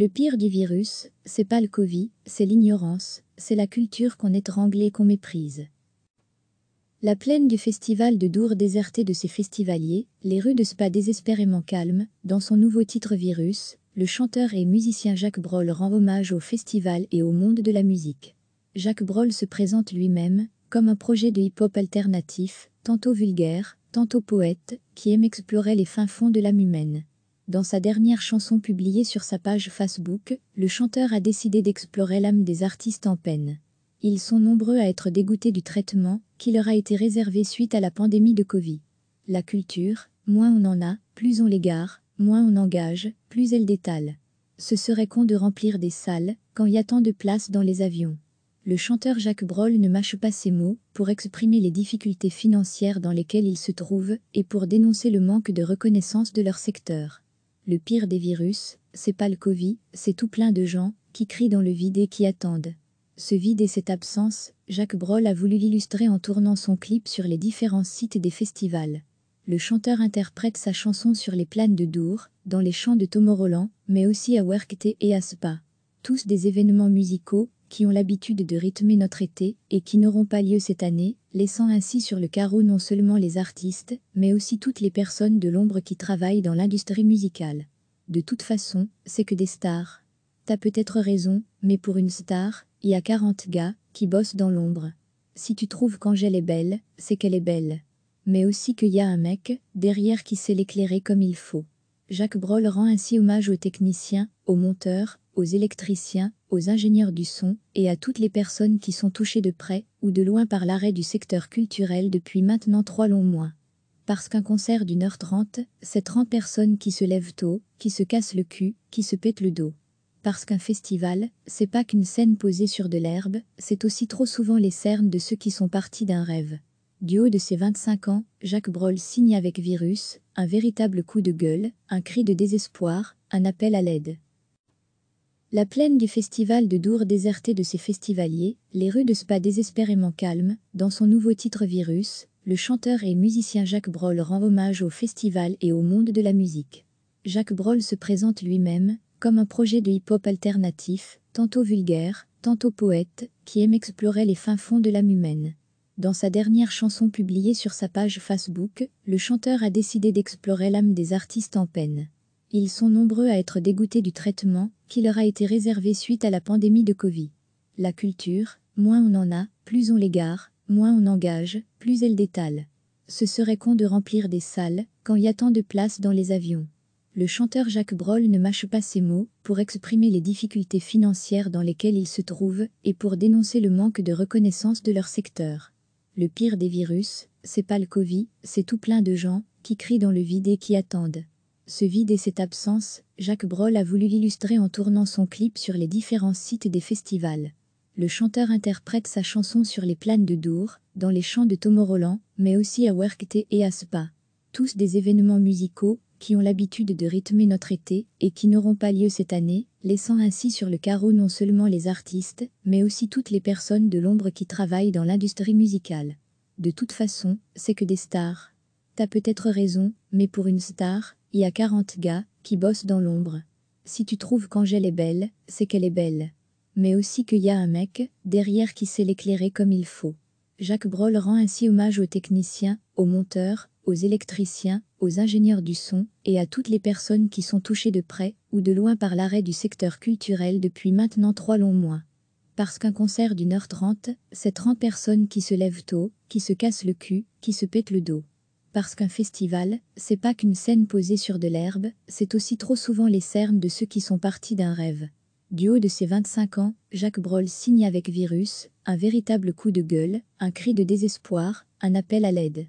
Le pire du virus, c'est pas le Covid, c'est l'ignorance, c'est la culture qu'on étrangle et qu'on méprise. La plaine du festival de Dour désertée de ses festivaliers, les rues de Spa désespérément calmes, dans son nouveau titre Virus, le chanteur et musicien Jacques Brolle rend hommage au festival et au monde de la musique. Jacques Brolle se présente lui-même comme un projet de hip-hop alternatif, tantôt vulgaire, tantôt poète, qui aime explorer les fins fonds de l'âme humaine. Dans sa dernière chanson publiée sur sa page Facebook, le chanteur a décidé d'explorer l'âme des artistes en peine. Ils sont nombreux à être dégoûtés du traitement qui leur a été réservé suite à la pandémie de Covid. La culture, moins on en a, plus on l'égare, moins on engage, plus elle détale. Ce serait con de remplir des salles quand il y a tant de place dans les avions. Le chanteur Jacques Brolle ne mâche pas ses mots pour exprimer les difficultés financières dans lesquelles il se trouve et pour dénoncer le manque de reconnaissance de leur secteur. Le pire des virus, c'est pas le Covid, c'est tout plein de gens qui crient dans le vide et qui attendent. Ce vide et cette absence, Jacques Broll a voulu l'illustrer en tournant son clip sur les différents sites des festivals. Le chanteur interprète sa chanson sur les plaines de Dour, dans les champs de Tomorrowland, mais aussi à Werkte et à Spa. Tous des événements musicaux qui ont l'habitude de rythmer notre été et qui n'auront pas lieu cette année, laissant ainsi sur le carreau non seulement les artistes, mais aussi toutes les personnes de l'ombre qui travaillent dans l'industrie musicale. De toute façon, c'est que des stars. T'as peut-être raison, mais pour une star, il y a 40 gars qui bossent dans l'ombre. Si tu trouves qu'Angèle est belle, c'est qu'elle est belle. Mais aussi qu'il y a un mec derrière qui sait l'éclairer comme il faut. Jacques Brol rend ainsi hommage aux techniciens, aux monteurs, aux électriciens, aux ingénieurs du son et à toutes les personnes qui sont touchées de près ou de loin par l'arrêt du secteur culturel depuis maintenant trois longs mois. Parce qu'un concert d'une heure trente, c'est trente personnes qui se lèvent tôt, qui se cassent le cul, qui se pètent le dos. Parce qu'un festival, c'est pas qu'une scène posée sur de l'herbe, c'est aussi trop souvent les cernes de ceux qui sont partis d'un rêve. Du haut de ses 25 ans, Jacques Broll signe avec Virus un véritable coup de gueule, un cri de désespoir, un appel à l'aide. La plaine du festival de Dour désertée de ses festivaliers, les rues de Spa désespérément calmes, dans son nouveau titre Virus, le chanteur et musicien Jacques Broll rend hommage au festival et au monde de la musique. Jacques Broll se présente lui-même comme un projet de hip-hop alternatif, tantôt vulgaire, tantôt poète, qui aime explorer les fins fonds de l'âme humaine. Dans sa dernière chanson publiée sur sa page Facebook, le chanteur a décidé d'explorer l'âme des artistes en peine. Ils sont nombreux à être dégoûtés du traitement qui leur a été réservé suite à la pandémie de Covid. La culture, moins on en a, plus on l'égare, moins on engage, plus elle détale. Ce serait con de remplir des salles quand il y a tant de place dans les avions. Le chanteur Jacques Brolle ne mâche pas ses mots pour exprimer les difficultés financières dans lesquelles il se trouve et pour dénoncer le manque de reconnaissance de leur secteur. Le pire des virus, c'est pas le Covid, c'est tout plein de gens qui crient dans le vide et qui attendent. Ce vide et cette absence, Jacques brolle a voulu l'illustrer en tournant son clip sur les différents sites des festivals. Le chanteur interprète sa chanson sur les plaines de Dour, dans les champs de Tomorrowland, mais aussi à werkte et à Spa. Tous des événements musicaux qui ont l'habitude de rythmer notre été et qui n'auront pas lieu cette année, laissant ainsi sur le carreau non seulement les artistes, mais aussi toutes les personnes de l'ombre qui travaillent dans l'industrie musicale. De toute façon, c'est que des stars. T'as peut-être raison, mais pour une star, il y a 40 gars qui bossent dans l'ombre. Si tu trouves qu'Angèle est belle, c'est qu'elle est belle. Mais aussi qu'il y a un mec derrière qui sait l'éclairer comme il faut. Jacques Brolle rend ainsi hommage aux techniciens, aux monteurs, aux électriciens, aux ingénieurs du son et à toutes les personnes qui sont touchées de près ou de loin par l'arrêt du secteur culturel depuis maintenant trois longs mois. Parce qu'un concert d'une heure trente, c'est trente personnes qui se lèvent tôt, qui se cassent le cul, qui se pètent le dos. Parce qu'un festival, c'est pas qu'une scène posée sur de l'herbe, c'est aussi trop souvent les cernes de ceux qui sont partis d'un rêve. Du haut de ses 25 ans, Jacques Brolle signe avec Virus, un véritable coup de gueule, un cri de désespoir, un appel à l'aide.